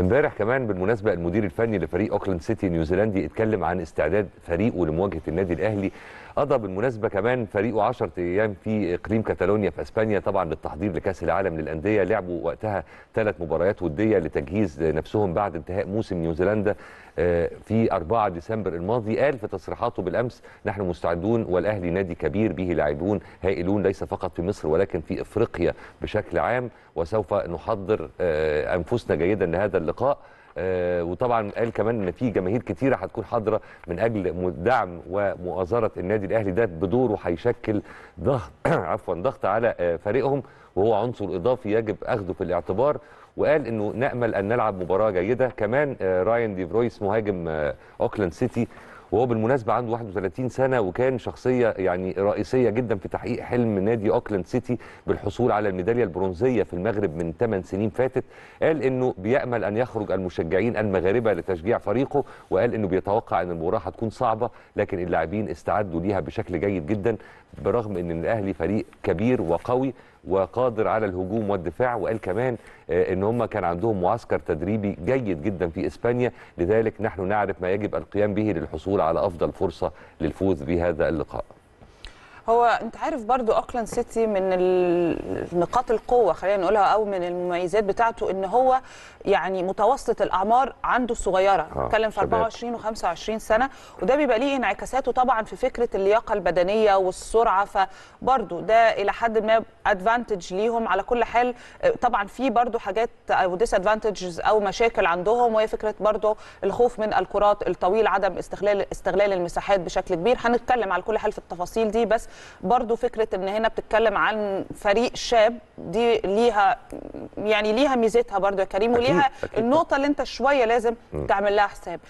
امبارح كمان بالمناسبه المدير الفني لفريق اوكلاند سيتي النيوزيلندي اتكلم عن استعداد فريقه لمواجهه النادي الاهلي قضى بالمناسبه كمان فريقه 10 ايام في اقليم كاتالونيا في اسبانيا طبعا للتحضير لكاس العالم للانديه لعبوا وقتها ثلاث مباريات وديه لتجهيز نفسهم بعد انتهاء موسم نيوزيلندا آه، في 4 ديسمبر الماضي قال في تصريحاته بالامس نحن مستعدون والاهلي نادي كبير به لاعبون هائلون ليس فقط في مصر ولكن في افريقيا بشكل عام وسوف نحضر آه، انفسنا جيدا لهذا اللقاء آه، وطبعا قال كمان ان في جماهير كتيره هتكون حاضره من اجل دعم ومؤازره النادي الاهلي ده بدوره هيشكل ضغط عفوا ضغط على آه، فريقهم وهو عنصر اضافي يجب اخذه في الاعتبار وقال انه نامل ان نلعب مباراه جيده كمان آه، راين دي فرويس مهاجم اوكلاند سيتي وهو بالمناسبه عنده 31 سنه وكان شخصيه يعني رئيسيه جدا في تحقيق حلم نادي اوكلاند سيتي بالحصول على الميداليه البرونزيه في المغرب من 8 سنين فاتت قال انه بيامل ان يخرج المشجعين المغاربه لتشجيع فريقه وقال انه بيتوقع ان المباراه هتكون صعبه لكن اللاعبين استعدوا ليها بشكل جيد جدا برغم ان الاهلي فريق كبير وقوي وقادر على الهجوم والدفاع وقال كمان آه، ان هم كان عندهم معسكر تدريبي جيد جدا في اسبانيا لذلك نحن نعرف ما يجب القيام به للحصول على أفضل فرصة للفوز بهذا اللقاء هو انت عارف برضو اوكلاند سيتي من نقاط القوه خلينا نقولها او من المميزات بتاعته ان هو يعني متوسط الاعمار عنده صغيره اتكلم آه، في 24 و25 سنه وده بيبقى ليه انعكاساته طبعا في فكره اللياقه البدنيه والسرعه فبرضو ده الى حد ما ادفانتج ليهم على كل حال آه، طبعا في برضو حاجات او ديس ادفانتجز او مشاكل عندهم وهي فكره برضو الخوف من الكرات الطويل عدم استغلال استغلال المساحات بشكل كبير هنتكلم على كل حال في التفاصيل دي بس برضو فكره ان هنا بتتكلم عن فريق شاب دي ليها يعني ليها ميزتها برضو يا كريم وليها النقطه اللي انت شويه لازم تعمل لها حساب